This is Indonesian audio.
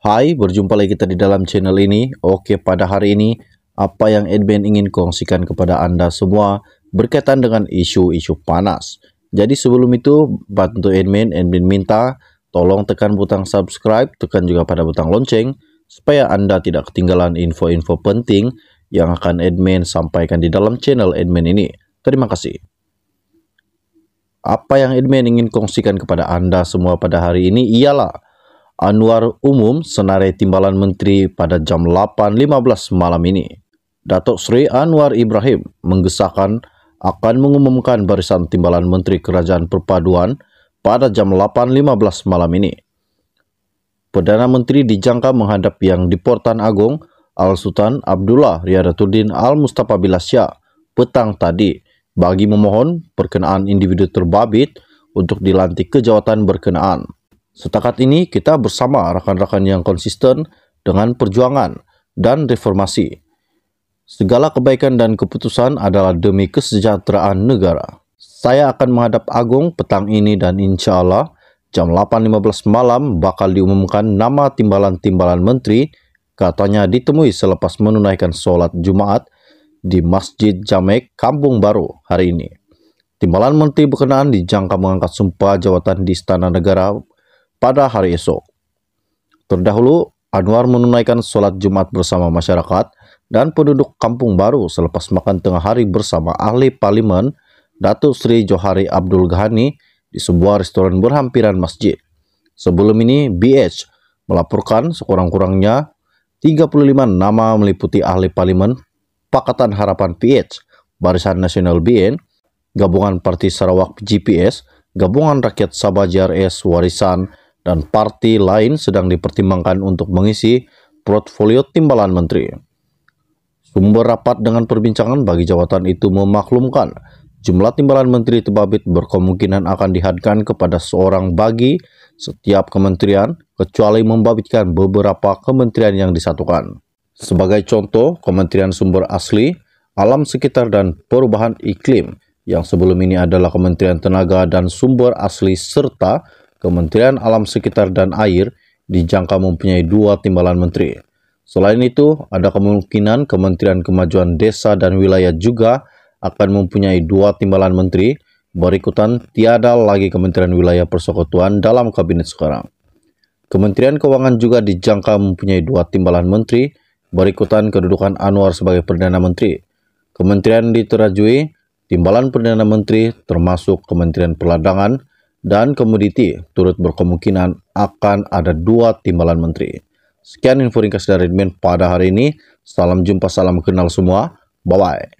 Hai, berjumpa lagi kita di dalam channel ini. Oke, pada hari ini apa yang admin ingin kongsikan kepada Anda semua berkaitan dengan isu-isu panas. Jadi sebelum itu, bantu admin, admin minta tolong tekan butang subscribe, tekan juga pada butang lonceng supaya Anda tidak ketinggalan info-info penting yang akan admin sampaikan di dalam channel admin ini. Terima kasih. Apa yang admin ingin kongsikan kepada Anda semua pada hari ini ialah Anwar Umum senarai timbalan menteri pada jam 8.15 malam ini. Datuk Seri Anwar Ibrahim menggesahkan akan mengumumkan barisan timbalan menteri kerajaan perpaduan pada jam 8.15 malam ini. Perdana Menteri dijangka menghadap yang diportan Agong Al-Sultan Abdullah Riyadatuddin Al-Mustafa Bilasya petang tadi bagi memohon perkenaan individu terbabit untuk dilantik ke jawatan berkenaan. Setakat ini kita bersama rekan-rekan yang konsisten dengan perjuangan dan reformasi. Segala kebaikan dan keputusan adalah demi kesejahteraan negara. Saya akan menghadap Agung petang ini dan insya Allah jam 8.15 malam bakal diumumkan nama timbalan-timbalan menteri katanya ditemui selepas menunaikan sholat Jumat di Masjid Jamek Kampung Baru hari ini. Timbalan menteri berkenaan dijangka mengangkat sumpah jawatan di Istana Negara pada hari esok. Terdahulu, Anwar menunaikan sholat Jumat bersama masyarakat dan penduduk kampung baru selepas makan tengah hari bersama ahli parlimen Datuk Sri Johari Abdul Ghani di sebuah restoran berhampiran masjid. Sebelum ini, BH melaporkan sekurang-kurangnya 35 nama meliputi ahli parlimen Pakatan Harapan PH, Barisan Nasional BN, Gabungan Parti Sarawak GPS, Gabungan Rakyat Sabah JRS Warisan, dan parti lain sedang dipertimbangkan untuk mengisi portfolio timbalan menteri. Sumber rapat dengan perbincangan bagi jawatan itu memaklumkan jumlah timbalan menteri Tebabit berkemungkinan akan dihadkan kepada seorang bagi setiap kementerian kecuali membabitkan beberapa kementerian yang disatukan. Sebagai contoh, Kementerian Sumber Asli, Alam Sekitar dan Perubahan Iklim yang sebelum ini adalah Kementerian Tenaga dan Sumber Asli serta Kementerian Alam Sekitar dan Air dijangka mempunyai dua timbalan menteri. Selain itu, ada kemungkinan Kementerian Kemajuan Desa dan Wilayah juga akan mempunyai dua timbalan menteri, berikutan tiada lagi Kementerian Wilayah Persekutuan dalam kabinet sekarang. Kementerian Keuangan juga dijangka mempunyai dua timbalan menteri, berikutan kedudukan Anwar sebagai Perdana Menteri. Kementerian diterajui timbalan Perdana Menteri termasuk Kementerian Perladangan, dan komoditi turut berkemungkinan akan ada dua timbalan menteri. Sekian info ringkas dari Admin pada hari ini. Salam jumpa, salam kenal semua. Bye-bye.